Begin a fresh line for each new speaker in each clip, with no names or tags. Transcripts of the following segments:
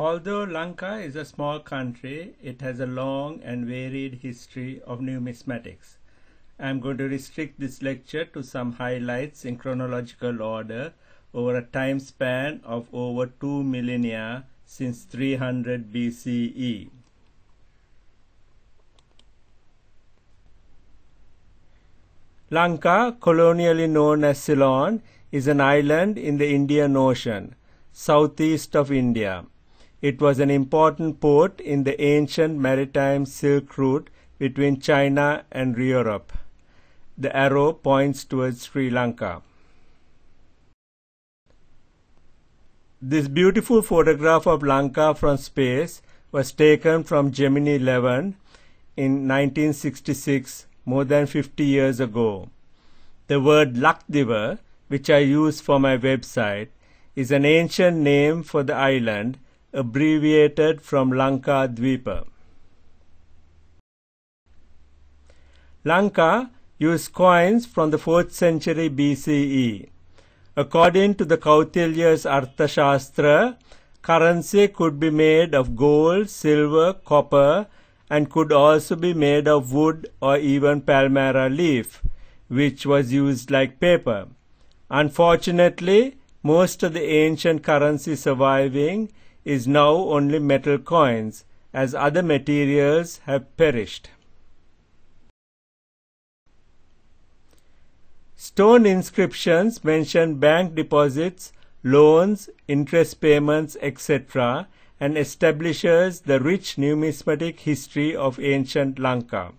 Although Lanka is a small country, it has a long and varied history of numismatics. I am going to restrict this lecture to some highlights in chronological order over a time span of over two millennia since 300 BCE. Lanka, colonially known as Ceylon, is an island in the Indian Ocean, southeast of India. It was an important port in the ancient maritime Silk Route between China and Europe. The arrow points towards Sri Lanka. This beautiful photograph of Lanka from space was taken from Gemini 11 in 1966, more than 50 years ago. The word Lakdiva, which I use for my website, is an ancient name for the island abbreviated from Lanka Dvipa. Lanka used coins from the 4th century BCE. According to the Kautilya's Arthashastra, currency could be made of gold, silver, copper, and could also be made of wood or even palmyra leaf, which was used like paper. Unfortunately, most of the ancient currency surviving is now only metal coins, as other materials have perished. Stone inscriptions mention bank deposits, loans, interest payments, etc., and establishes the rich numismatic history of ancient Lanka.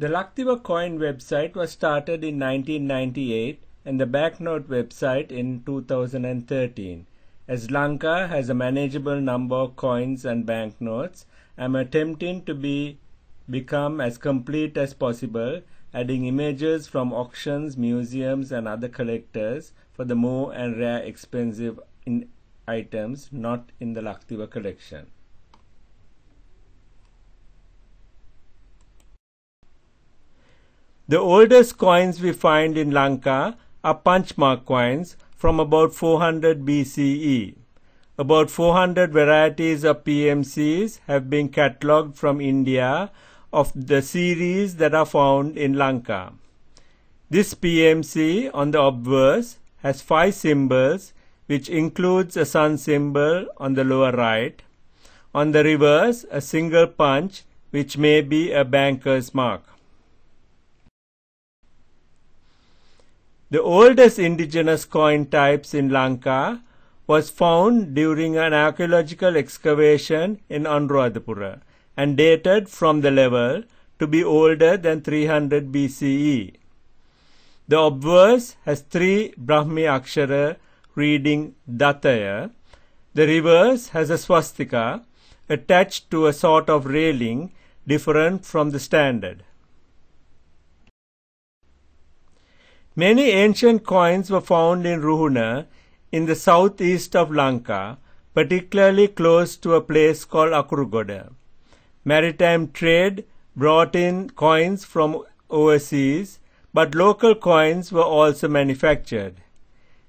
The Lakdiva coin website was started in 1998 and the banknote website in 2013. As Lanka has a manageable number of coins and banknotes, I'm attempting to be become as complete as possible, adding images from auctions, museums and other collectors for the more and rare expensive items not in the Lakdiva collection. The oldest coins we find in Lanka are punch mark coins from about 400 BCE. About 400 varieties of PMCs have been catalogued from India of the series that are found in Lanka. This PMC on the obverse has five symbols which includes a sun symbol on the lower right. On the reverse, a single punch which may be a banker's mark. The oldest indigenous coin types in Lanka was found during an archaeological excavation in Anuradhapura and dated from the level to be older than 300 BCE. The obverse has three Brahmi Akshara reading Dataya. The reverse has a swastika attached to a sort of railing different from the standard. Many ancient coins were found in Ruhuna in the southeast of Lanka, particularly close to a place called Akurugoda. Maritime trade brought in coins from overseas, but local coins were also manufactured.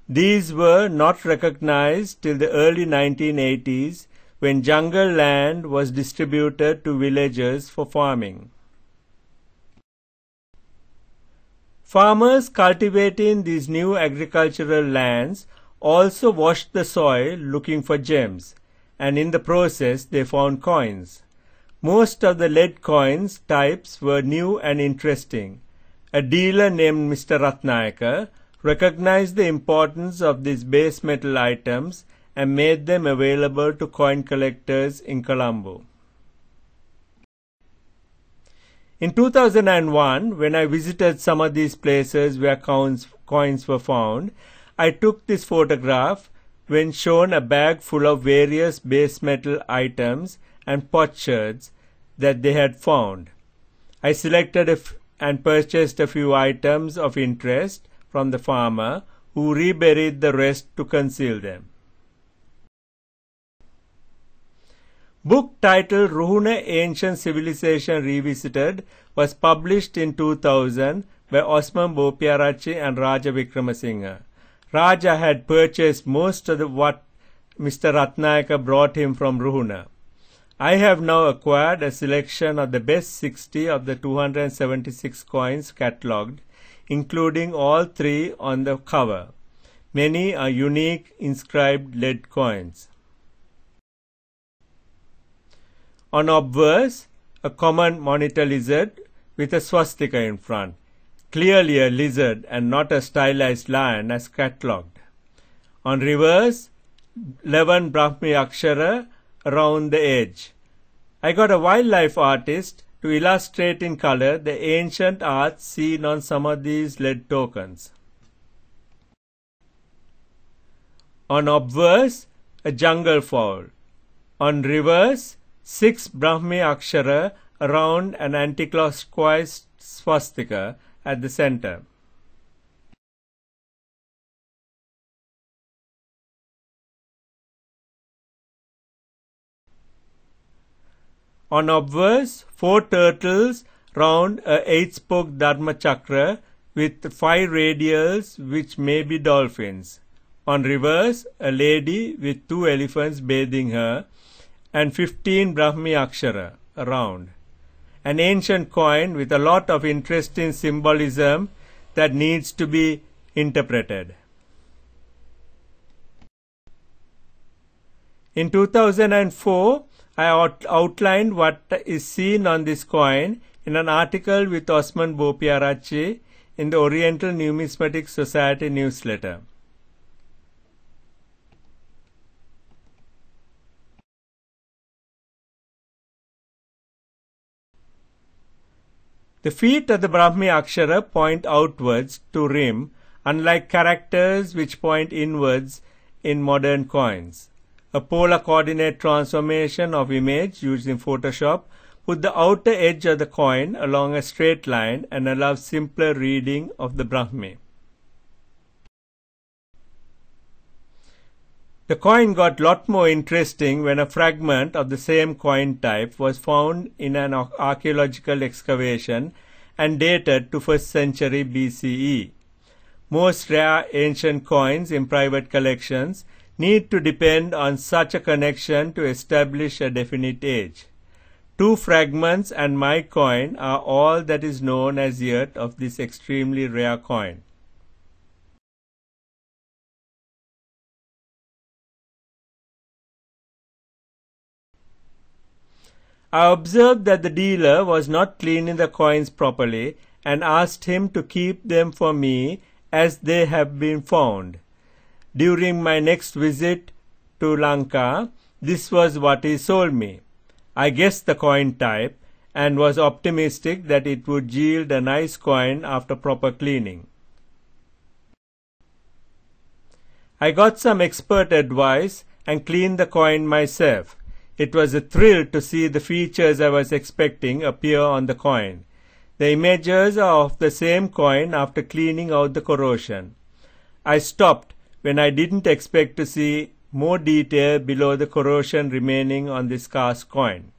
These were not recognized till the early 1980s when jungle land was distributed to villagers for farming. Farmers cultivating these new agricultural lands also washed the soil looking for gems, and in the process they found coins. Most of the lead coins types were new and interesting. A dealer named Mr. Ratnayaka recognized the importance of these base metal items and made them available to coin collectors in Colombo. In 2001, when I visited some of these places where coins, coins were found, I took this photograph when shown a bag full of various base metal items and potsherds that they had found. I selected and purchased a few items of interest from the farmer who reburied the rest to conceal them. book titled Ruhune Ancient Civilization Revisited was published in 2000 by Osman Bopiarachi and Raja Vikramasinghe. Raja had purchased most of the, what Mr. Ratnayaka brought him from Ruhuna. I have now acquired a selection of the best 60 of the 276 coins catalogued, including all three on the cover. Many are unique inscribed lead coins. On obverse, a common monitor lizard with a swastika in front. Clearly a lizard and not a stylized lion as catalogued. On reverse, 11 Brahmi Akshara around the edge. I got a wildlife artist to illustrate in color the ancient art seen on some of these lead tokens. On obverse, a jungle fowl. On reverse, six Brahmi Akshara around an anticlockwise swastika at the center. On obverse, four turtles round a eight-spoke Dharma chakra with five radials which may be dolphins. On reverse, a lady with two elephants bathing her and 15 Brahmi Akshara around. An ancient coin with a lot of interesting symbolism that needs to be interpreted. In 2004, I out outlined what is seen on this coin in an article with Osman Bopiarachi in the Oriental Numismatic Society newsletter. The feet of the Brahmi Akshara point outwards to rim, unlike characters which point inwards in modern coins. A polar coordinate transformation of image used in Photoshop put the outer edge of the coin along a straight line and allows simpler reading of the Brahmi. The coin got lot more interesting when a fragment of the same coin type was found in an archaeological excavation and dated to 1st century BCE. Most rare ancient coins in private collections need to depend on such a connection to establish a definite age. Two fragments and my coin are all that is known as yet of this extremely rare coin. I observed that the dealer was not cleaning the coins properly and asked him to keep them for me as they have been found. During my next visit to Lanka, this was what he sold me. I guessed the coin type and was optimistic that it would yield a nice coin after proper cleaning. I got some expert advice and cleaned the coin myself. It was a thrill to see the features I was expecting appear on the coin. The images are of the same coin after cleaning out the corrosion. I stopped when I didn't expect to see more detail below the corrosion remaining on this cast coin.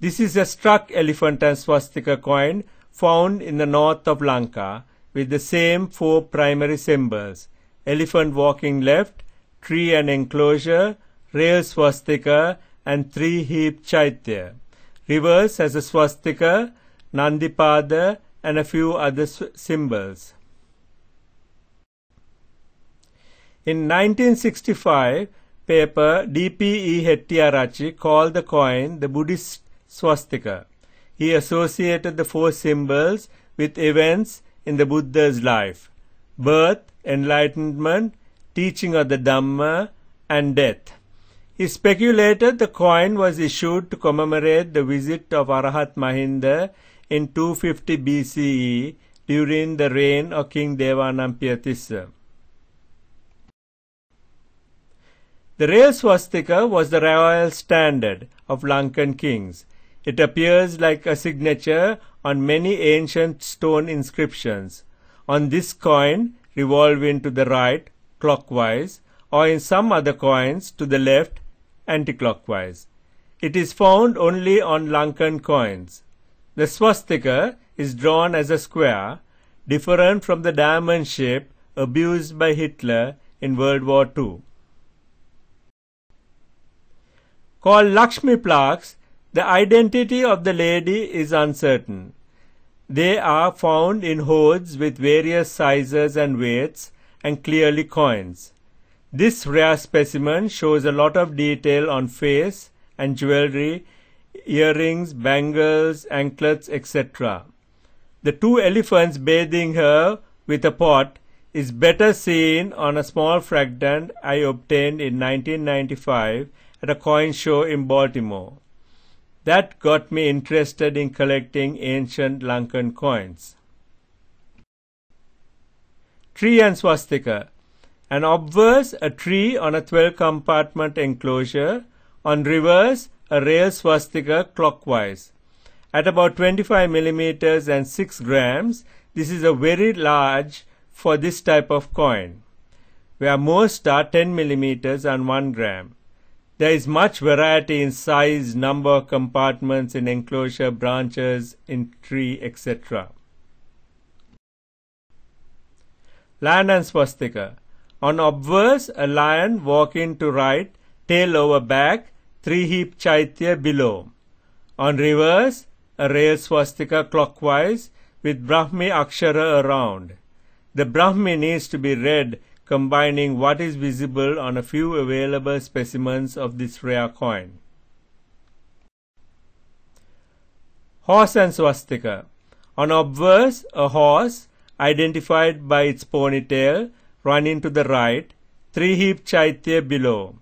This is a struck elephant and swastika coin found in the north of Lanka with the same four primary symbols, elephant walking left, tree and enclosure, rail swastika, and three heap chaitya. Reverse has a swastika, Nandipada, and a few other symbols. In 1965, paper D.P.E. Hettiarachi called the coin the Buddhist swastika. He associated the four symbols with events in the Buddha's life birth, enlightenment, teaching of the Dhamma and death. He speculated the coin was issued to commemorate the visit of Arahat Mahinda in 250 BCE during the reign of King Devanampiyatissa. The real swastika was the royal standard of Lankan kings. It appears like a signature on many ancient stone inscriptions. On this coin, revolving to the right, clockwise or in some other coins to the left anticlockwise. It is found only on Lankan coins. The swastika is drawn as a square, different from the diamond shape abused by Hitler in World War II. Called Lakshmi plaques, the identity of the lady is uncertain. They are found in hoards with various sizes and weights and clearly coins. This rare specimen shows a lot of detail on face and jewelry, earrings, bangles, anklets, etc. The two elephants bathing her with a pot is better seen on a small fragment I obtained in 1995 at a coin show in Baltimore. That got me interested in collecting ancient Lankan coins tree and swastika. And obverse, a tree on a 12 compartment enclosure. On reverse, a rail swastika clockwise. At about 25 millimeters and 6 grams, this is a very large for this type of coin, where most are 10 millimeters and 1 gram. There is much variety in size, number, compartments, in enclosure, branches, in tree, etc. Lion and swastika. On obverse, a lion walking to right, tail over back, three heap chaitya below. On reverse, a rail swastika clockwise with Brahmi akshara around. The Brahmi needs to be read combining what is visible on a few available specimens of this rare coin. Horse and swastika. On obverse, a horse identified by its ponytail, running to the right, three hip chaitya below.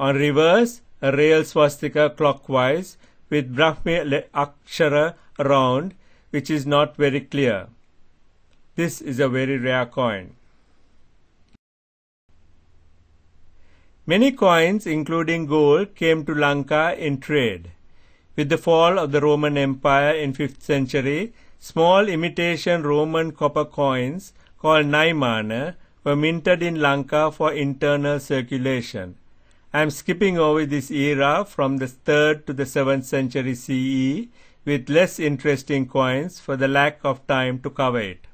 On reverse, a rail swastika clockwise with Brahmi akshara around, which is not very clear. This is a very rare coin. Many coins, including gold, came to Lanka in trade. With the fall of the Roman Empire in 5th century, Small imitation Roman copper coins called naimana were minted in Lanka for internal circulation. I am skipping over this era from the 3rd to the 7th century CE with less interesting coins for the lack of time to cover it.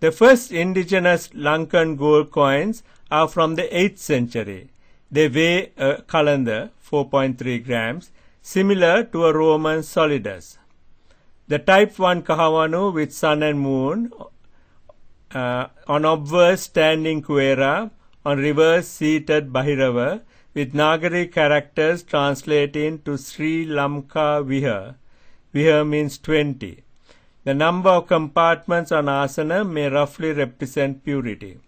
The first indigenous Lankan gold coins are from the 8th century. They weigh a calendar 4.3 grams, similar to a Roman solidus. The type 1 Kahavanu with sun and moon uh, on obverse standing Kuera, on reverse seated Bahirava, with Nagari characters translating to Sri Lanka Viha. Viha means 20. The number of compartments on asana may roughly represent purity.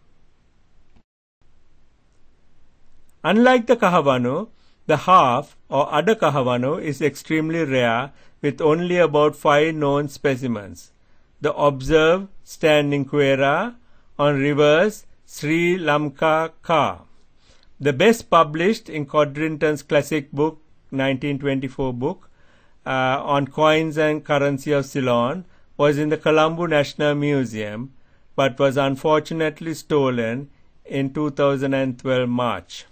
Unlike the kahavanu, the half or other kahavanu is extremely rare with only about five known specimens. The observed standing quera on rivers Sri Lanka Ka, the best published in Codrington's classic book 1924 book uh, on coins and currency of Ceylon was in the Colombo National Museum but was unfortunately stolen in 2012 March.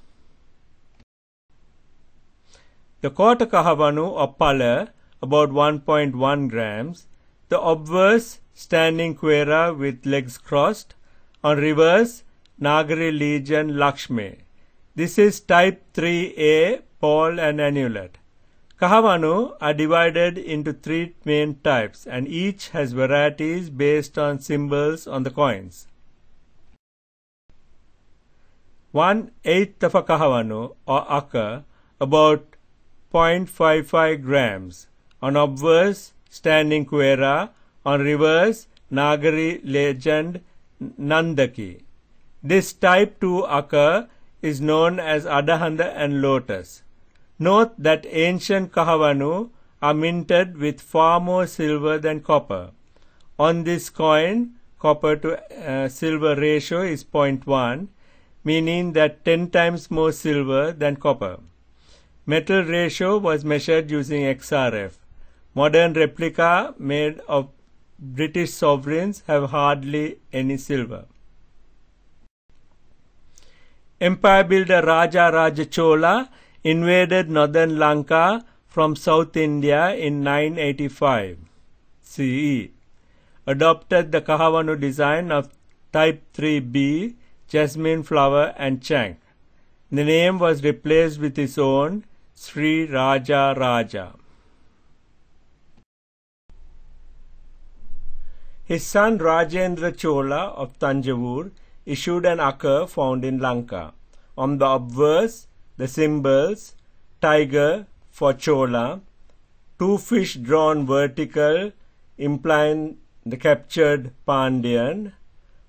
The Kota kahavanu or pala about 1.1 grams, the obverse standing quera with legs crossed, on reverse Nagari legion Lakshmi. This is type 3A ball and annulet. Kahavanu are divided into three main types and each has varieties based on symbols on the coins. One eighth of a kahavanu or akka, about 0.55 grams. On obverse, standing kuera. On reverse, Nagari legend Nandaki. This type 2 akka is known as Adahanda and Lotus. Note that ancient kahavanu are minted with far more silver than copper. On this coin, copper to uh, silver ratio is 0.1, meaning that 10 times more silver than copper. Metal ratio was measured using XRF. Modern replica made of British sovereigns have hardly any silver. Empire builder Raja Raja Chola invaded northern Lanka from South India in 985 CE, adopted the Kahavanu design of type 3b, jasmine flower and chang. The name was replaced with his own Sri Raja Raja. His son Rajendra Chola of Tanjavur issued an akka found in Lanka. On the obverse, the symbols tiger for Chola, two fish drawn vertical implying the captured Pandyan,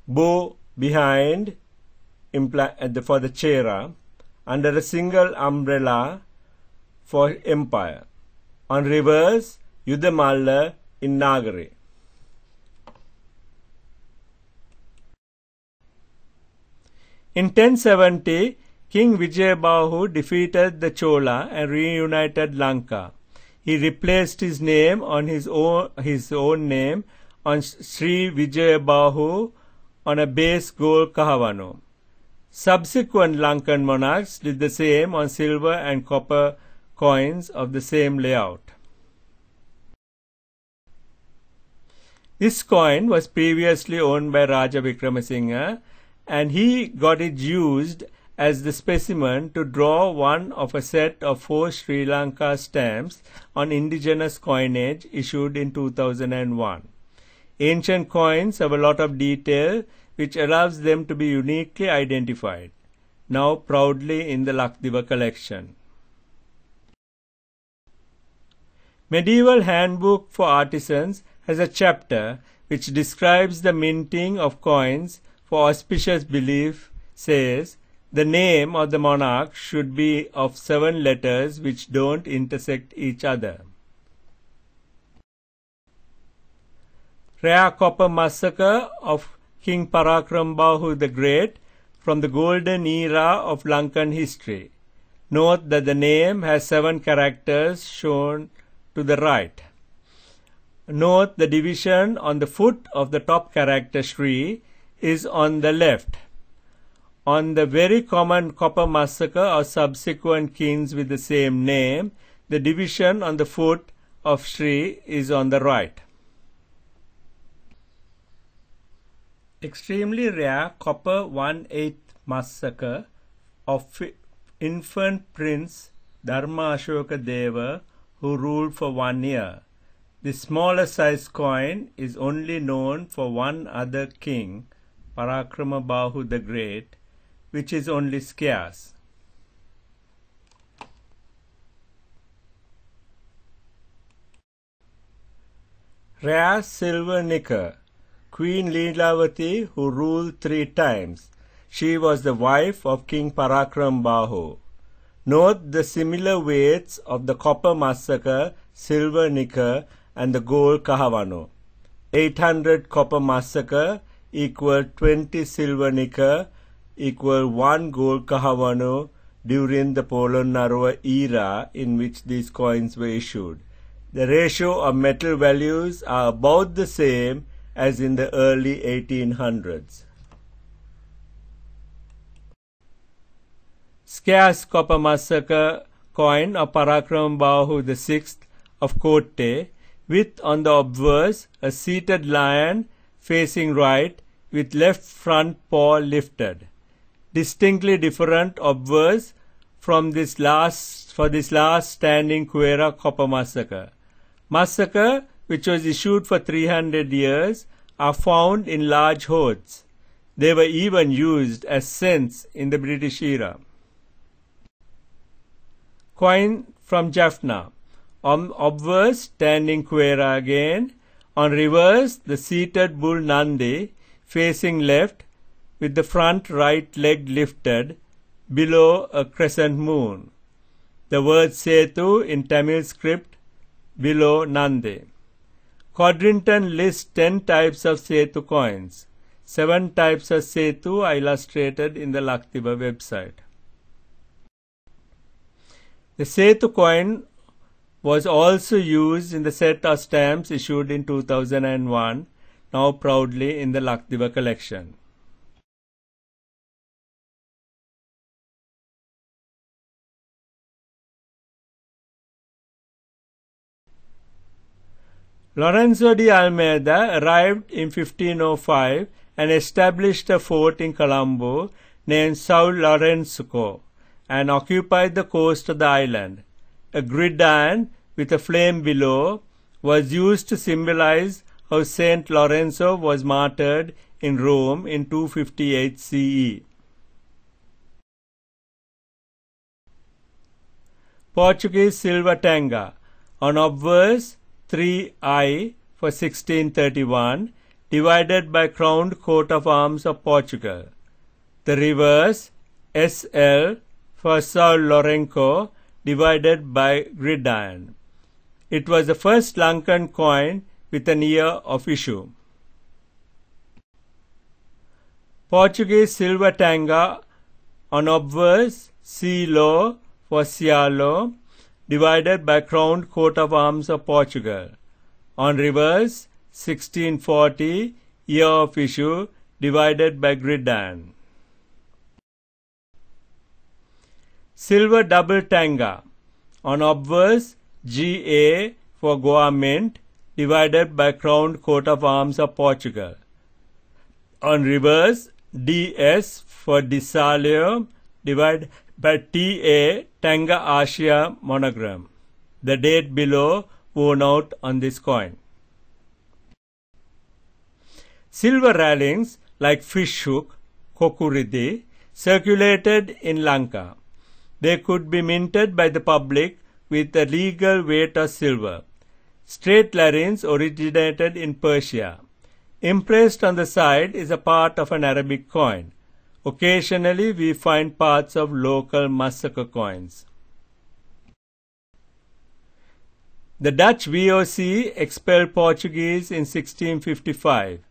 bow behind uh, for the Chera, under a single umbrella for empire. On reverse, Yudhamalla in Nagari. In 1070, King Vijayabahu defeated the Chola and reunited Lanka. He replaced his name on his own, his own name on Sri Vijayabahu on a base gold kahavanu. Subsequent Lankan monarchs did the same on silver and copper coins of the same layout. This coin was previously owned by Raja Vikramasinghe and he got it used as the specimen to draw one of a set of four Sri Lanka stamps on indigenous coinage issued in 2001. Ancient coins have a lot of detail which allows them to be uniquely identified, now proudly in the Lakdiva collection. Medieval Handbook for Artisans has a chapter which describes the minting of coins for auspicious belief, says, the name of the monarch should be of seven letters which don't intersect each other. Rare copper massacre of King Parakram Bahu the Great from the golden era of Lankan history. Note that the name has seven characters shown to the right. Note the division on the foot of the top character Shri is on the left. On the very common copper massacre or subsequent kings with the same name, the division on the foot of Sri is on the right. Extremely rare copper one 8th massacre of infant prince Dharma Ashoka Deva who ruled for one year. The smaller size coin is only known for one other king, Parakrama Bahu the Great, which is only scarce. Rare silver nickel, Queen Leelavati who ruled three times. She was the wife of King Parakram Bahu. Note the similar weights of the copper massacre, silver nickel, and the gold kahavano. 800 copper massacre equal 20 silver nickel equal one gold Kahavano during the Polon-Narva era in which these coins were issued. The ratio of metal values are about the same as in the early 1800s. Scarce copper massacre coin of Parakram Bahu VI of Kotte with on the obverse a seated lion facing right with left front paw lifted distinctly different obverse from this last for this last standing Cuera copper massacre. Massacre, which was issued for 300 years, are found in large hoards. They were even used as cents in the British era. Coin from Jaffna, on obverse standing Cuera again, on reverse the seated bull Nande facing left with the front right leg lifted below a crescent moon. The word Setu in Tamil script below Nande. Codrington lists 10 types of Setu coins. 7 types of Setu are illustrated in the Laktiba website. The Setu coin was also used in the set of stamps issued in 2001, now proudly in the Lakdiva collection. Lorenzo de Almeida arrived in 1505 and established a fort in Colombo named Sao Lorenzo and occupied the coast of the island. A gridiron with a flame below was used to symbolize how Saint Lorenzo was martyred in Rome in 258 CE. Portuguese silver Tanga, on obverse 3i for 1631 divided by crowned coat of arms of Portugal. The reverse SL for Sao Lourenco divided by gridiron. It was the first Lankan coin with an year of issue. Portuguese silver tanga on obverse C low for Cialo divided by crown coat of arms of Portugal. On reverse, 1640, year of issue, divided by gridiron. Silver double tanga. On obverse, GA for Goa Mint, divided by crown coat of arms of Portugal. On reverse, DS for Disalio divided by T.A. Tanga Asia monogram. The date below worn out on this coin. Silver railings like fish hook, kokuriti, circulated in Lanka. They could be minted by the public with a legal weight of silver. Straight larynx originated in Persia. Impressed on the side is a part of an Arabic coin. Occasionally we find parts of local massacre coins. The Dutch VOC expelled Portuguese in 1655.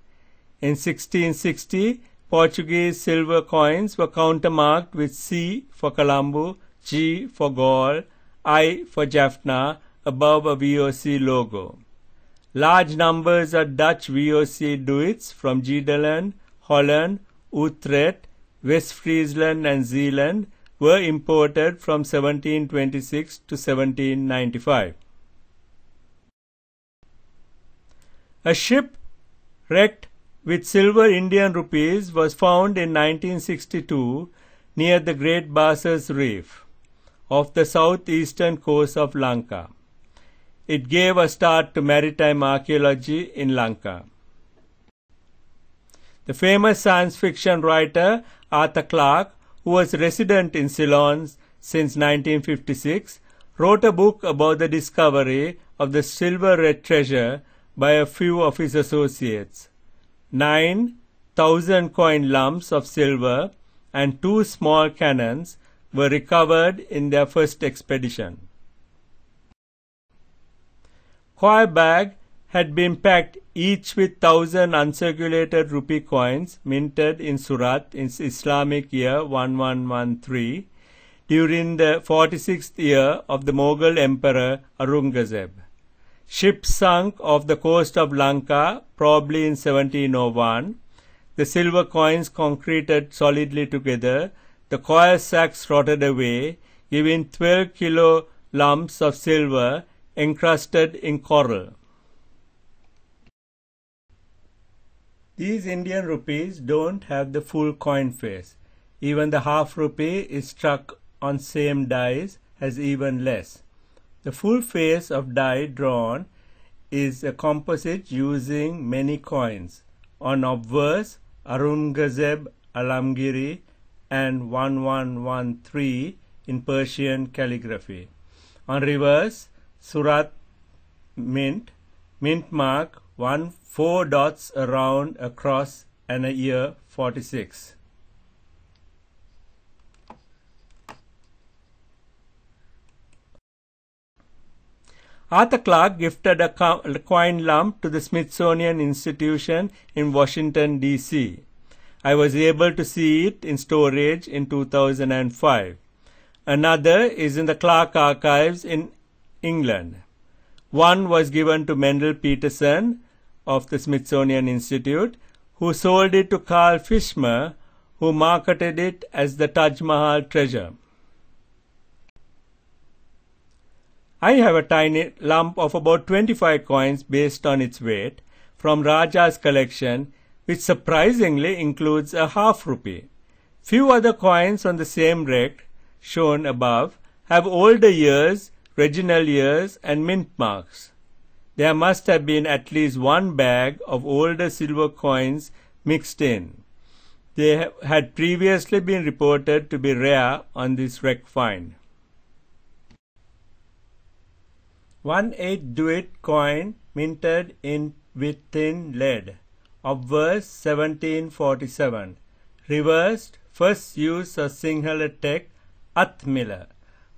In 1660, Portuguese silver coins were countermarked with C for Colombo, G for Gaul, I for Jaffna above a VOC logo. Large numbers of Dutch VOC duits from Gelderland, Holland, Utrecht, West Friesland and Zeeland were imported from 1726 to 1795. A ship wrecked with silver Indian rupees was found in 1962 near the Great Basses Reef off the southeastern coast of Lanka. It gave a start to maritime archaeology in Lanka. The famous science fiction writer Arthur Clarke, who was resident in Ceylon since 1956, wrote a book about the discovery of the silver red treasure by a few of his associates. Nine thousand coin lumps of silver and two small cannons were recovered in their first expedition. bag had been packed each with 1000 uncirculated rupee coins minted in Surat in Islamic year 1113 during the 46th year of the Mughal emperor Aurangzeb. Ships sunk off the coast of Lanka probably in 1701. The silver coins concreted solidly together. The coir sacks rotted away, giving 12 kilo lumps of silver encrusted in coral. These Indian rupees don't have the full coin face. Even the half rupee is struck on same dies as even less. The full face of die drawn is a composite using many coins. On obverse, Arungazeb Alamgiri and 1113 in Persian calligraphy. On reverse, Surat Mint, Mint Mark 1 4 dots around across and a year 46. Arthur Clark gifted a coin lump to the Smithsonian Institution in Washington, D.C. I was able to see it in storage in 2005. Another is in the Clark Archives in England. One was given to Mendel Peterson of the Smithsonian Institute, who sold it to Carl Fischer, who marketed it as the Taj Mahal treasure. I have a tiny lump of about 25 coins based on its weight from Raja's collection, which surprisingly includes a half rupee. Few other coins on the same rack shown above have older years, regional years, and mint marks there must have been at least one bag of older silver coins mixed in. They had previously been reported to be rare on this wreck find. One eighth duit coin minted in with thin lead, obverse 1747, reversed, first use of Sinhala tech, Atmila. Miller.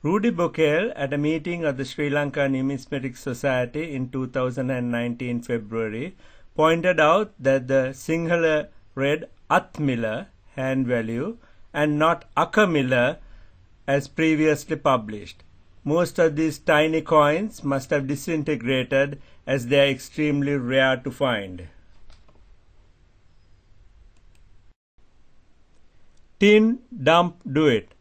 Rudy Bockel at a meeting of the Sri Lanka Numismatic Society in 2019 February pointed out that the Singular read Atmila hand value and not Akamila as previously published. Most of these tiny coins must have disintegrated as they are extremely rare to find. Tin dump do it.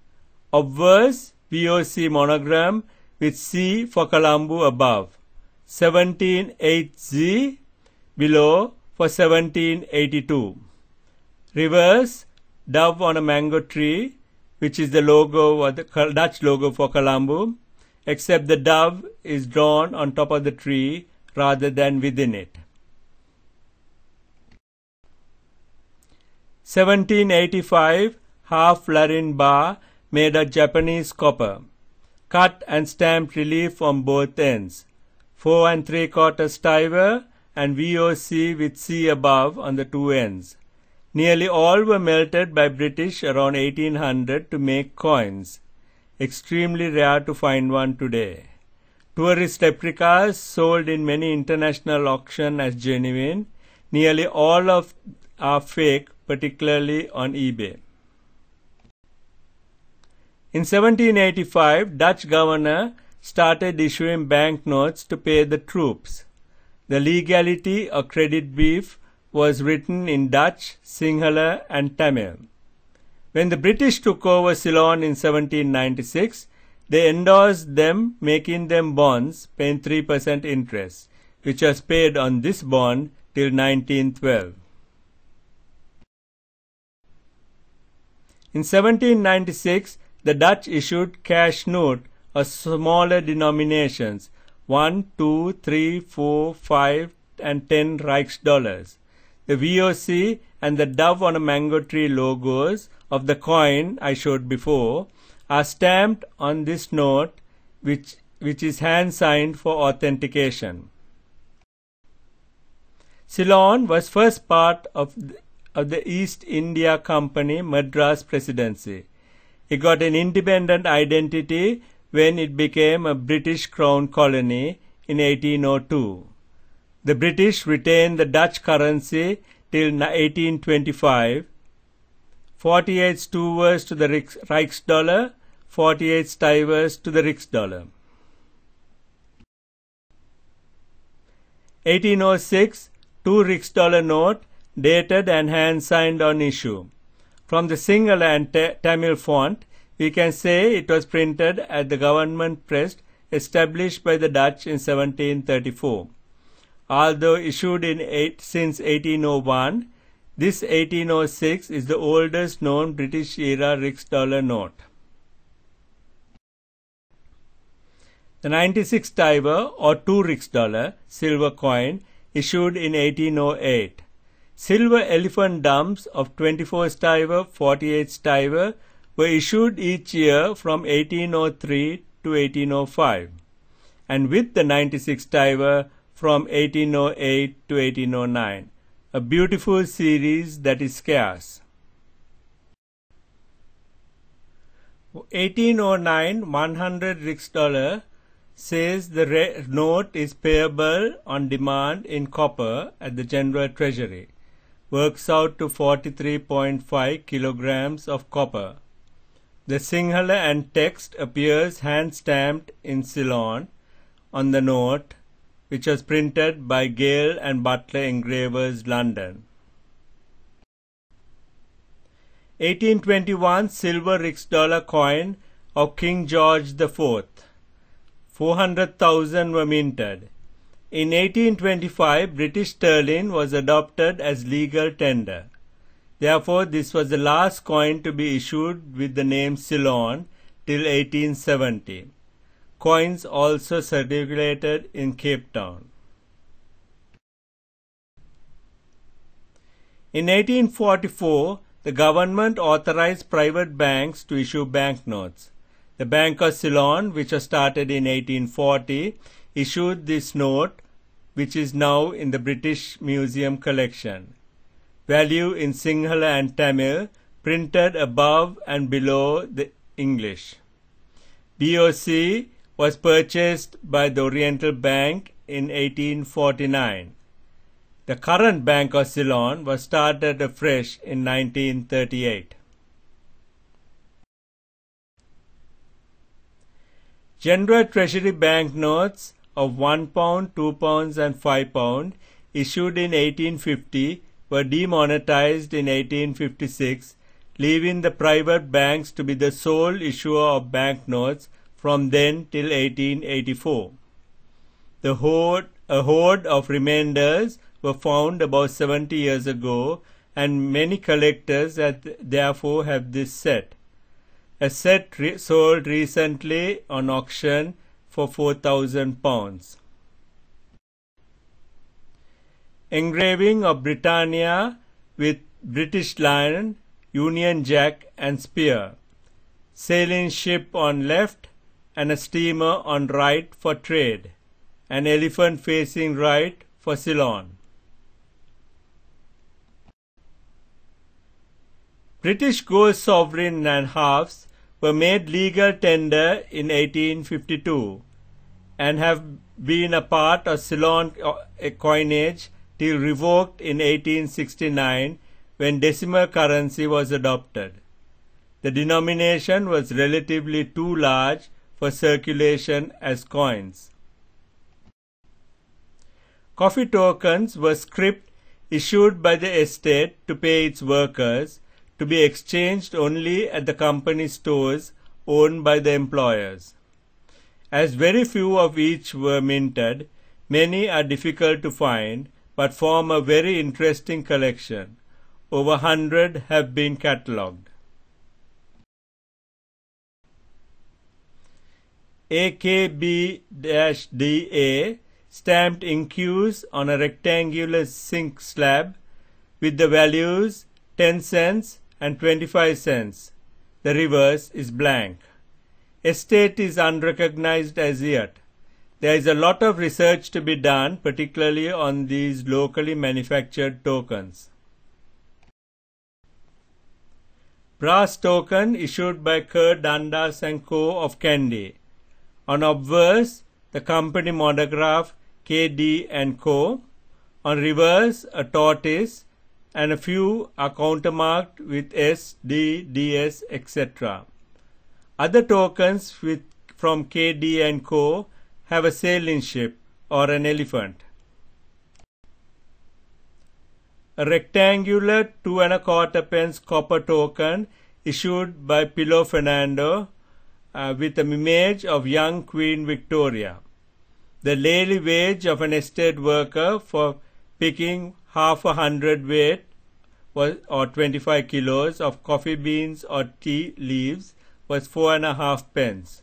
Obverse VOC monogram with C for Colombo above, 1780 below for 1782. Reverse dove on a mango tree, which is the logo or the Dutch logo for Colombo, except the dove is drawn on top of the tree rather than within it. 1785 half florin bar made of Japanese copper. Cut and stamped relief on both ends. 4 and 3 quarter stiver and VOC with C above on the two ends. Nearly all were melted by British around 1800 to make coins. Extremely rare to find one today. Tourist replicas sold in many international auctions as genuine. Nearly all of are fake, particularly on eBay. In 1785, Dutch governor started issuing banknotes to pay the troops. The legality of credit beef was written in Dutch, Sinhala, and Tamil. When the British took over Ceylon in 1796, they endorsed them, making them bonds paying 3% interest, which was paid on this bond till 1912. In 1796, the Dutch issued cash note of smaller denominations 1, 2, 3, 4, 5 and 10 Reichsdollars. The VOC and the dove on a mango tree logos of the coin I showed before are stamped on this note which, which is hand signed for authentication. Ceylon was first part of the, of the East India Company Madras Presidency. It got an independent identity when it became a British Crown colony in 1802. The British retained the Dutch currency till 1825. 48 stuivers to the dollar, 48 stivers to the Riksdollar. 1806, two Riksdollar note dated and hand signed on issue. From the single and Tamil font, we can say it was printed at the government press established by the Dutch in 1734. Although issued in eight, since 1801, this 1806 is the oldest known British era Rix dollar note. The 96 Tiber or 2 Rix dollar silver coin issued in 1808 silver elephant dumps of 24 stiver, 48 stiver were issued each year from 1803 to 1805 and with the 96 stiver from 1808 to 1809, a beautiful series that is scarce. 1809 100 rix dollar says the note is payable on demand in copper at the general treasury works out to 43.5 kilograms of copper. The Sinhala and text appears hand stamped in Ceylon on the note which was printed by Gale and Butler Engravers, London. 1821 silver rix dollar coin of King George IV. 400,000 were minted. In 1825, British sterling was adopted as legal tender. Therefore, this was the last coin to be issued with the name Ceylon till 1870. Coins also circulated in Cape Town. In 1844, the government authorized private banks to issue banknotes. The Bank of Ceylon, which was started in 1840, issued this note which is now in the British Museum collection. Value in Sinhala and Tamil printed above and below the English. BOC was purchased by the Oriental Bank in 1849. The current Bank of Ceylon was started afresh in 1938. General Treasury Bank notes of 1 pound, 2 pounds and 5 pound issued in 1850 were demonetized in 1856, leaving the private banks to be the sole issuer of banknotes from then till 1884. The hoard, a hoard of remainders were found about 70 years ago and many collectors therefore have this set. A set re sold recently on auction for 4,000 pounds. Engraving of Britannia with British Lion, Union Jack and Spear. Sailing ship on left and a steamer on right for trade. An elephant facing right for Ceylon. British gold sovereign and halves were made legal tender in 1852 and have been a part of Ceylon uh, coinage till revoked in 1869 when decimal currency was adopted. The denomination was relatively too large for circulation as coins. Coffee tokens were scrip issued by the estate to pay its workers to be exchanged only at the company stores owned by the employers. As very few of each were minted, many are difficult to find but form a very interesting collection. Over 100 have been catalogued. AKB-DA stamped in incuse on a rectangular zinc slab with the values 10 cents and 25 cents. The reverse is blank. Estate is unrecognized as yet. There is a lot of research to be done, particularly on these locally manufactured tokens. Brass token issued by Kerr Dundas & Co. of Kandy. On obverse, the company monograph KD & Co. On reverse, a tortoise and a few are countermarked with S, D, DS, etc. Other tokens with, from KD and Co have a sailing ship or an elephant. A rectangular two and a quarter pence copper token issued by Pilo Fernando uh, with an image of young Queen Victoria. The daily wage of an estate worker for picking half a hundred weight was, or 25 kilos of coffee beans or tea leaves was four and a half pence.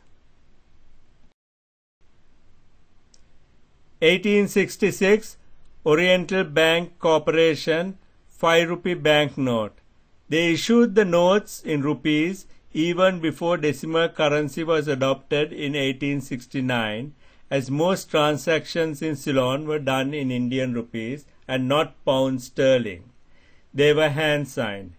1866 Oriental Bank Corporation 5 rupee banknote. They issued the notes in rupees even before decimal currency was adopted in 1869 as most transactions in Ceylon were done in Indian rupees and not pounds sterling. They were hand signed.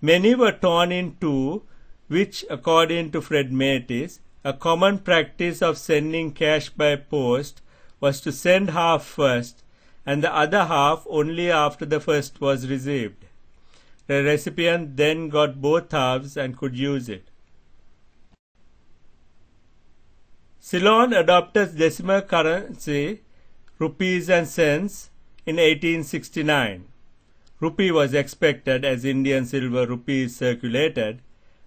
Many were torn in two, which, according to Fred Matis, a common practice of sending cash by post was to send half first and the other half only after the first was received. The recipient then got both halves and could use it. Ceylon adopted decimal currency, rupees and cents, in 1869, rupee was expected as Indian silver rupees circulated,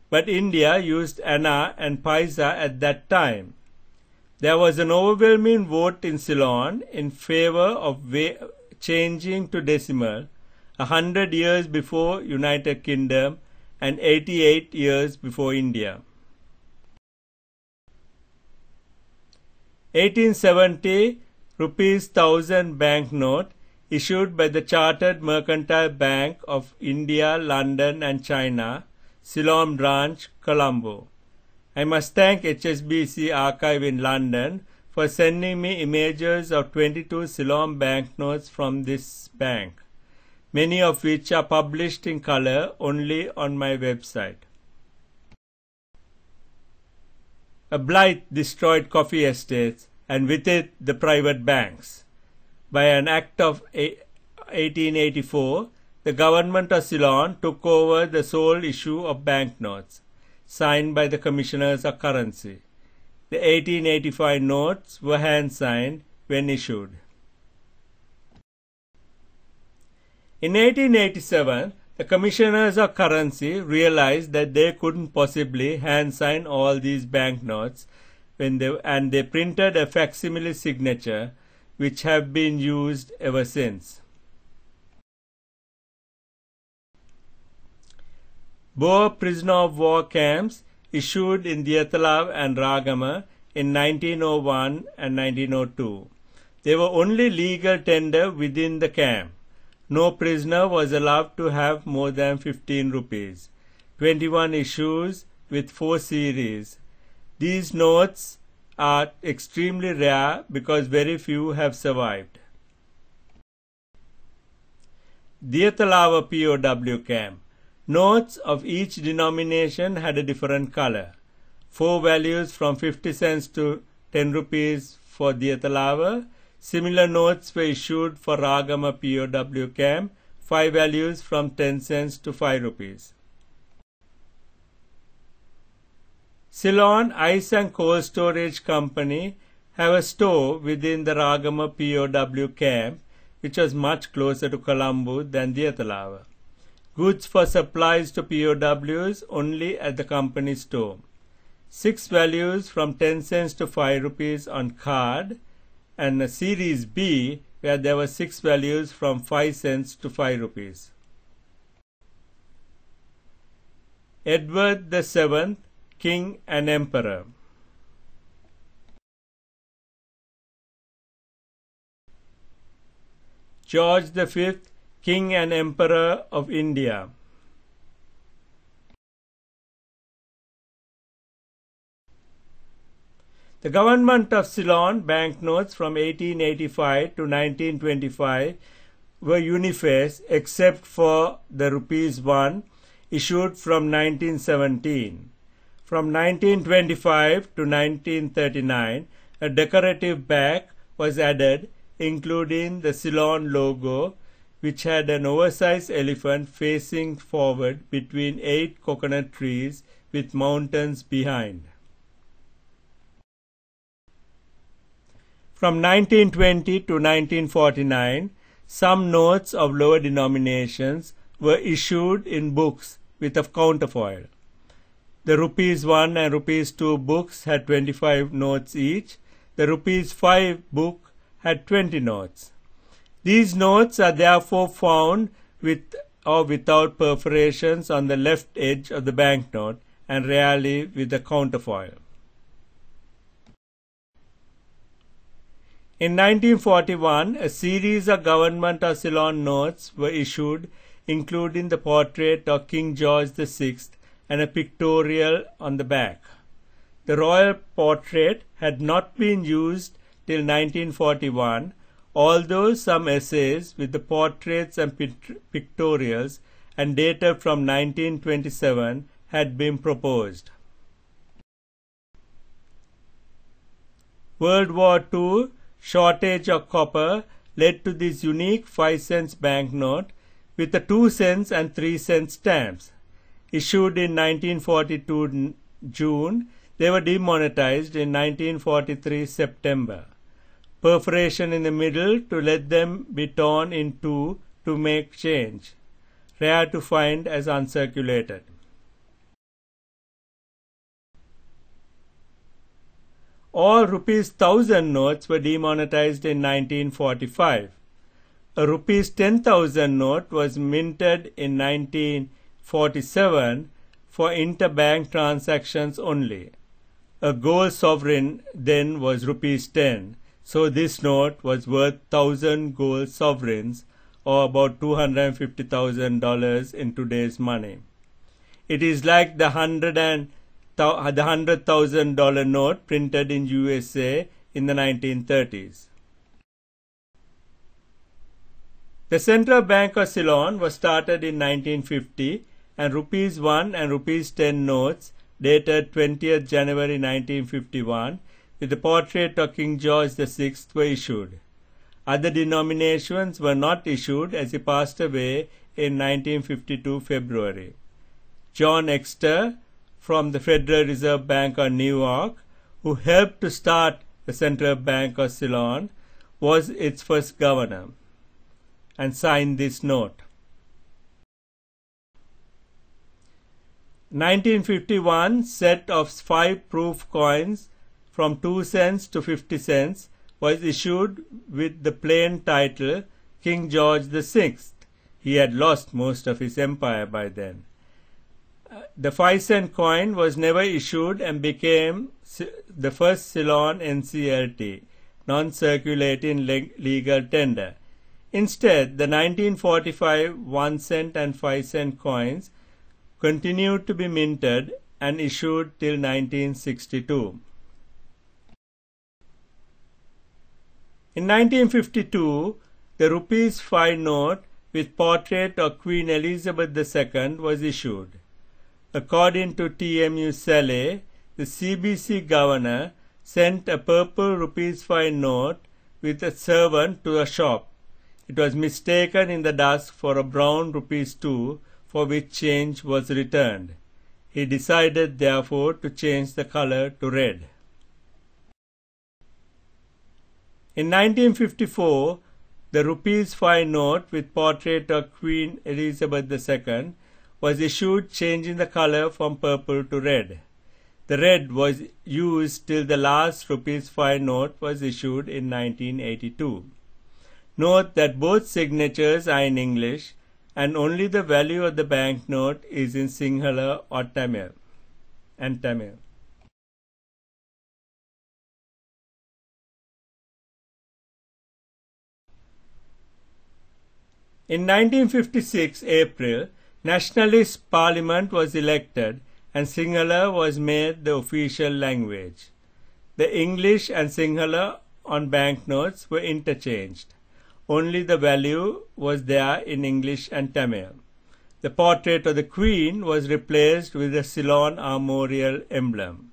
but India used anna and paisa at that time. There was an overwhelming vote in Ceylon in favor of changing to decimal a hundred years before United Kingdom and 88 years before India. 1870 rupees 1000 banknote issued by the Chartered Mercantile Bank of India, London and China, Siloam Branch, Colombo. I must thank HSBC Archive in London for sending me images of 22 Siloam banknotes from this bank, many of which are published in color only on my website. A blight destroyed coffee estates and with it the private banks by an act of 1884, the government of Ceylon took over the sole issue of banknotes, signed by the commissioners of currency. The 1885 notes were hand-signed when issued. In 1887, the commissioners of currency realized that they couldn't possibly hand-sign all these banknotes when they, and they printed a facsimile signature which have been used ever since. Boer prisoner of war camps issued in Dietelav and Ragama in 1901 and 1902. They were only legal tender within the camp. No prisoner was allowed to have more than 15 rupees. 21 issues with 4 series. These notes are extremely rare because very few have survived. Diatalawa POW camp. Notes of each denomination had a different color. Four values from 50 cents to 10 rupees for Diatalawa. Similar notes were issued for Ragama POW camp, five values from 10 cents to 5 rupees. Ceylon Ice and Coal Storage Company have a store within the Ragama POW camp, which was much closer to Colombo than the Diatalava. Goods for supplies to POWs only at the company store. Six values from 10 cents to 5 rupees on card, and a Series B where there were six values from 5 cents to 5 rupees. Edward VII king and emperor. George V, King and Emperor of India. The government of Ceylon banknotes from 1885 to 1925 were uniface except for the rupees 1 issued from 1917. From 1925 to 1939, a decorative back was added, including the Ceylon logo, which had an oversized elephant facing forward between eight coconut trees with mountains behind. From 1920 to 1949, some notes of lower denominations were issued in books with a counterfoil. The rupees 1 and rupees 2 books had 25 notes each. The rupees 5 book had 20 notes. These notes are therefore found with or without perforations on the left edge of the banknote and rarely with a counterfoil. In 1941, a series of Government of Ceylon notes were issued, including the portrait of King George VI and a pictorial on the back. The royal portrait had not been used till 1941, although some essays with the portraits and pictorials and data from 1927 had been proposed. World War II shortage of copper led to this unique 5 cents banknote with the 2 cents and 3 cents stamps issued in 1942 June, they were demonetized in 1943 September. Perforation in the middle to let them be torn in two to make change. Rare to find as uncirculated. All rupees 1000 notes were demonetized in 1945. A rupees 10,000 note was minted in 19 47 for interbank transactions only. A gold sovereign then was rupees 10, so this note was worth 1000 gold sovereigns or about $250,000 in today's money. It is like the hundred and the hundred thousand dollar note printed in USA in the 1930s. The Central Bank of Ceylon was started in 1950 and rupees 1 and rupees 10 notes dated 20th January 1951 with the portrait of King George VI were issued. Other denominations were not issued as he passed away in 1952 February. John Exter from the Federal Reserve Bank of New York, who helped to start the Central Bank of Ceylon, was its first governor and signed this note. 1951 set of five proof coins from 2 cents to 50 cents was issued with the plain title King George VI. He had lost most of his empire by then. the 5 cent coin was never issued and became the first Ceylon NCLT, non circulating legal tender. Instead, the 1945 1 cent and 5 cent coins continued to be minted and issued till 1962. In 1952, the rupees 5 note with portrait of Queen Elizabeth II was issued. According to TMU Saleh, the CBC governor sent a purple rupees 5 note with a servant to a shop. It was mistaken in the dusk for a brown rupees 2 for which change was returned. He decided, therefore, to change the color to red. In 1954, the rupees 5 note with portrait of Queen Elizabeth II was issued changing the color from purple to red. The red was used till the last rupees 5 note was issued in 1982. Note that both signatures are in English and only the value of the banknote is in Sinhala or Tamil and Tamil. In 1956 April, Nationalist Parliament was elected and Sinhala was made the official language. The English and Sinhala on banknotes were interchanged. Only the value was there in English and Tamil. The portrait of the Queen was replaced with the Ceylon armorial emblem.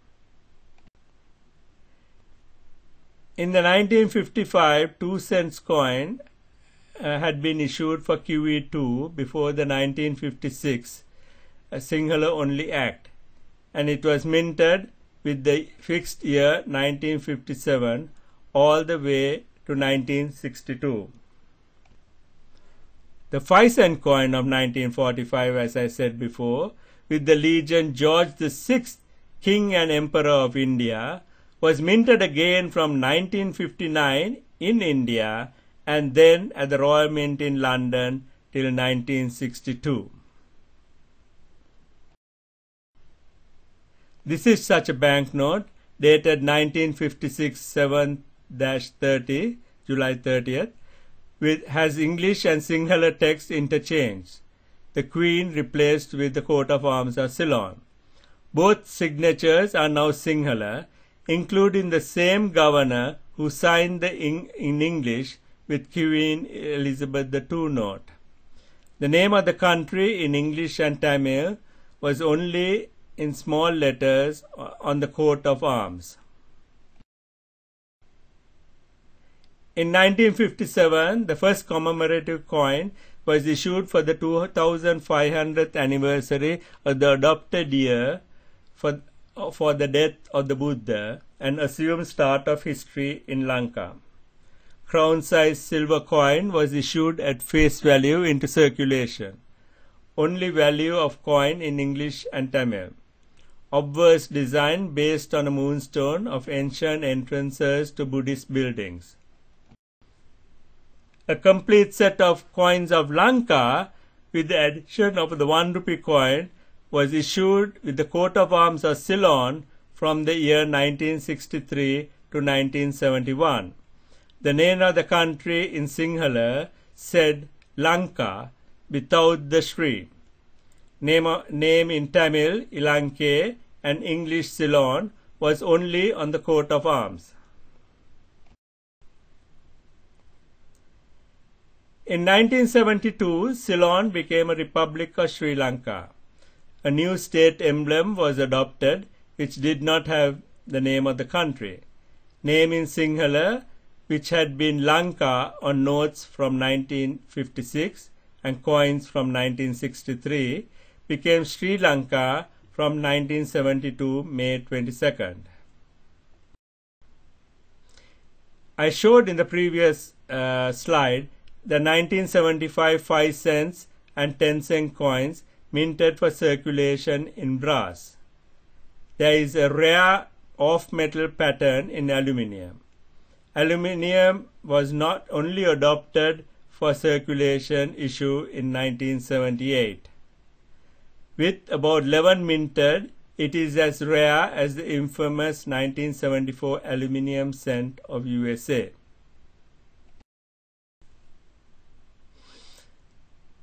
In the 1955, two cents coin uh, had been issued for QE2 before the 1956 a Singular Only Act, and it was minted with the fixed year 1957 all the way to 1962 the 5 cent coin of 1945, as I said before, with the legion George VI, King and Emperor of India, was minted again from 1959 in India and then at the Royal Mint in London till 1962. This is such a banknote dated 1956 7 30, July 30th, with, has English and Sinhala text interchanged. The Queen replaced with the coat of arms of Ceylon. Both signatures are now Sinhala, including the same governor who signed the in, in English with Queen Elizabeth II note. The name of the country in English and Tamil was only in small letters on the coat of arms. In 1957, the first commemorative coin was issued for the 2500th anniversary of the adopted year for, for the death of the Buddha and assumed start of history in Lanka. Crown-sized silver coin was issued at face value into circulation. Only value of coin in English and Tamil. Obverse design based on a moonstone of ancient entrances to Buddhist buildings a complete set of coins of Lanka with the addition of the 1 rupee coin was issued with the coat of arms of Ceylon from the year 1963 to 1971. The name of the country in Sinhala said Lanka without the Sri. Name, name in Tamil, Ilanke, and English Ceylon was only on the coat of arms. In 1972, Ceylon became a republic of Sri Lanka. A new state emblem was adopted, which did not have the name of the country. Name in Sinhala, which had been Lanka on notes from 1956 and coins from 1963, became Sri Lanka from 1972 May 22nd. I showed in the previous uh, slide the 1975 5 cents and 10 cent coins minted for circulation in brass. There is a rare off-metal pattern in aluminium. Aluminium was not only adopted for circulation issue in 1978. With about 11 minted, it is as rare as the infamous 1974 aluminium cent of USA.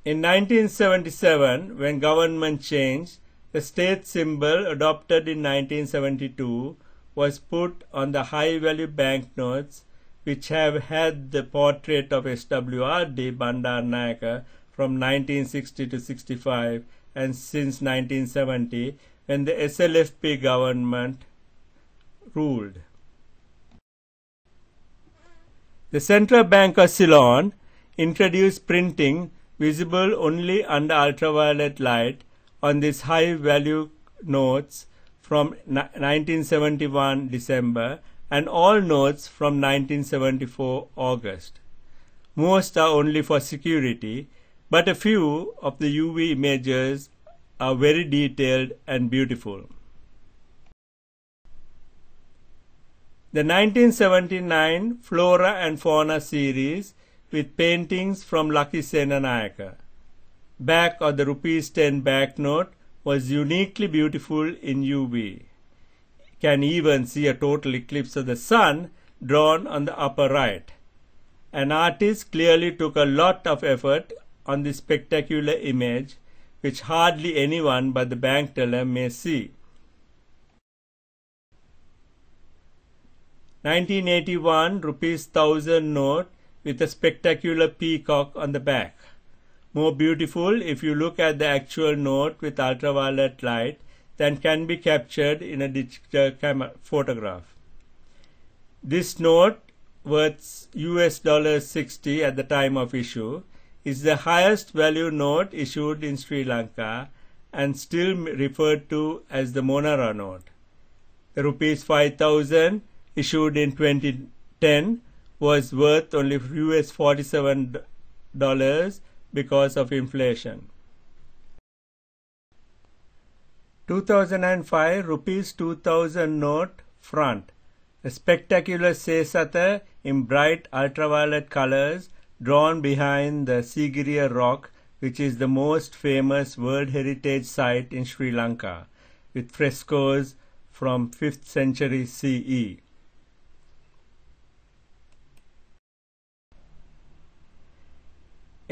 In 1977, when government changed, the state symbol adopted in 1972 was put on the high-value banknotes which have had the portrait of SWRD Bandar Naika from 1960 to 65 and since 1970 when the SLFP government ruled. The Central Bank of Ceylon introduced printing visible only under ultraviolet light on these high value notes from 1971 December and all notes from 1974 August. Most are only for security, but a few of the UV images are very detailed and beautiful. The 1979 Flora and Fauna series with paintings from Lucky Senanayaka. Back of the rupees 10 banknote was uniquely beautiful in UV. Can even see a total eclipse of the sun drawn on the upper right. An artist clearly took a lot of effort on this spectacular image, which hardly anyone but the bank teller may see. 1981 rupees 1000 note with a spectacular peacock on the back. More beautiful if you look at the actual note with ultraviolet light than can be captured in a digital camera photograph. This note, worth US dollars 60 at the time of issue, is the highest value note issued in Sri Lanka and still referred to as the Monara note. The rupees 5000 issued in 2010 was worth only US 47 dollars because of inflation. 2005 rupees 2000 note front a spectacular sesata in bright ultraviolet colors drawn behind the Sigiriya rock which is the most famous World Heritage Site in Sri Lanka, with frescoes from 5th century CE.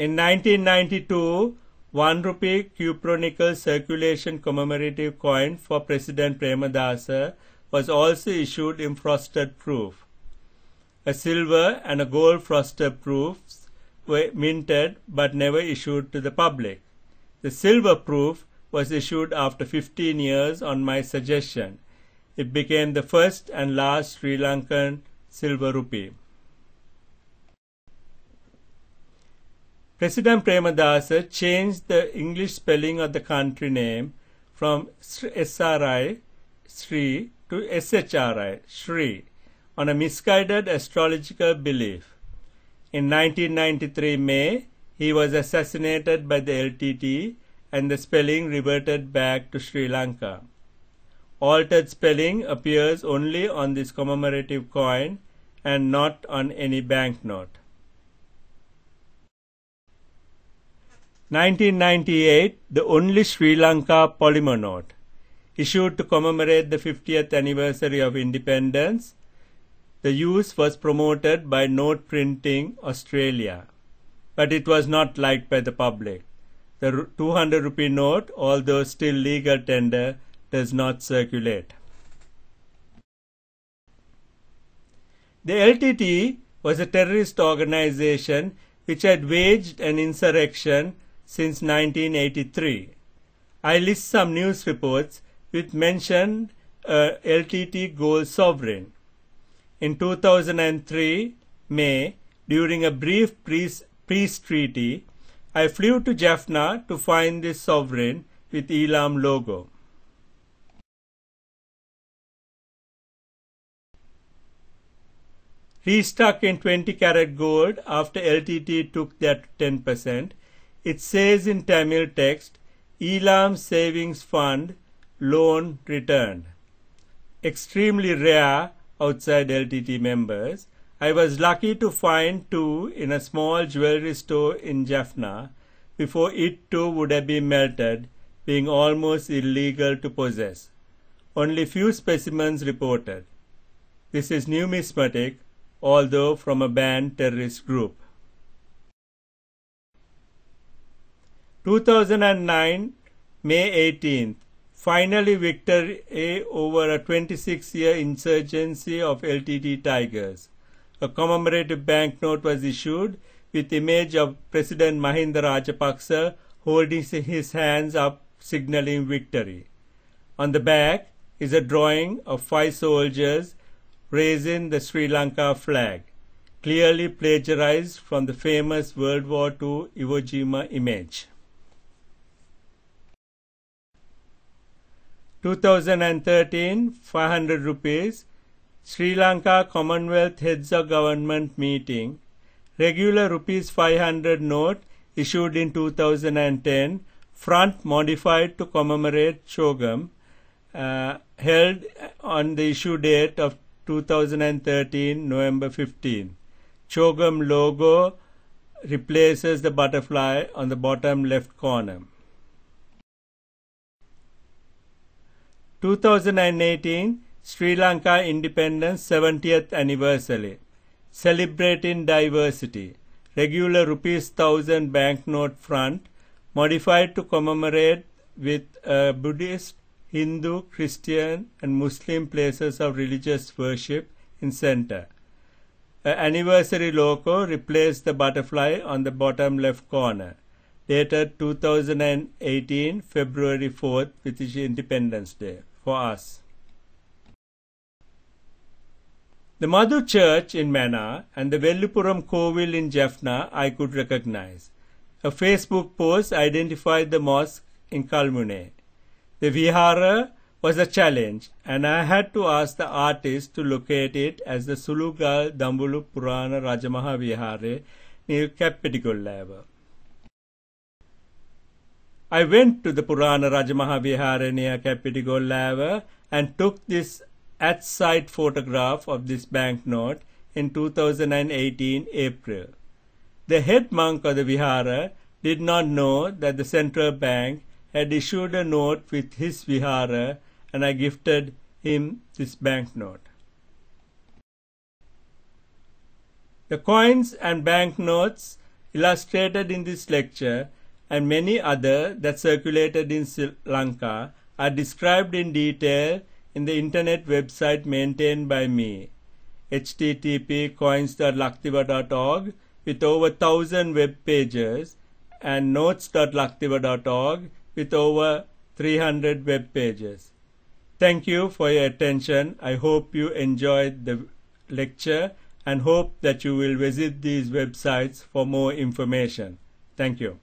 In 1992, 1 rupee cupronickel circulation commemorative coin for President Premadasa was also issued in frosted proof. A silver and a gold frosted proofs were minted but never issued to the public. The silver proof was issued after 15 years on my suggestion. It became the first and last Sri Lankan silver rupee. President Premadasa changed the English spelling of the country name from SRI, Sri, to SHRI, Sri, on a misguided astrological belief. In 1993 May, he was assassinated by the LTT and the spelling reverted back to Sri Lanka. Altered spelling appears only on this commemorative coin and not on any banknote. 1998, the only Sri Lanka polymer note, issued to commemorate the 50th anniversary of independence, the use was promoted by Note Printing Australia, but it was not liked by the public. The 200 rupee note, although still legal tender, does not circulate. The LTT was a terrorist organization which had waged an insurrection since 1983. I list some news reports which mention a LTT gold sovereign. In 2003, May, during a brief peace treaty, I flew to Jaffna to find this sovereign with Elam logo. Restock in 20 karat gold after LTT took that 10%. It says in Tamil text Elam Savings Fund loan returned. Extremely rare outside LTT members. I was lucky to find two in a small jewelry store in Jaffna before it too would have been melted, being almost illegal to possess. Only few specimens reported. This is numismatic, although from a banned terrorist group. 2009 May 18th, finally victory over a 26-year insurgency of LTT Tigers. A commemorative banknote was issued with image of President Mahinda Rajapaksa holding his hands up signaling victory. On the back is a drawing of five soldiers raising the Sri Lanka flag, clearly plagiarized from the famous World War II Iwo Jima image. 2013 500 rupees Sri Lanka Commonwealth Heads of Government meeting regular rupees 500 note issued in 2010 front modified to commemorate Chogam, uh, held on the issue date of 2013 November 15 Chogam logo replaces the butterfly on the bottom left corner 2018 Sri Lanka Independence 70th Anniversary Celebrating Diversity Regular rupees 1000 banknote front modified to commemorate with uh, Buddhist, Hindu, Christian and Muslim places of religious worship in center. A uh, anniversary logo replaced the butterfly on the bottom left corner dated 2018 February 4th, which is Independence Day for us. The Madhu Church in Mana and the Vellupuram Kovil in Jaffna I could recognize. A Facebook post identified the mosque in Kalmune. The Vihara was a challenge, and I had to ask the artist to locate it as the Sulugal Dambulu Purana Rajamaha Vihare near Kappetikollava. I went to the Purana Rajamahavihara near Kapitigo Lava and took this at sight photograph of this banknote in 2018 April. The head monk of the Vihara did not know that the central bank had issued a note with his Vihara and I gifted him this banknote. The coins and banknotes illustrated in this lecture and many other that circulated in Sri Lanka are described in detail in the internet website maintained by me http coins.laktiva.org with over 1000 web pages and notes.laktiva.org with over 300 web pages. Thank you for your attention. I hope you enjoyed the lecture and hope that you will visit these websites for more information. Thank you.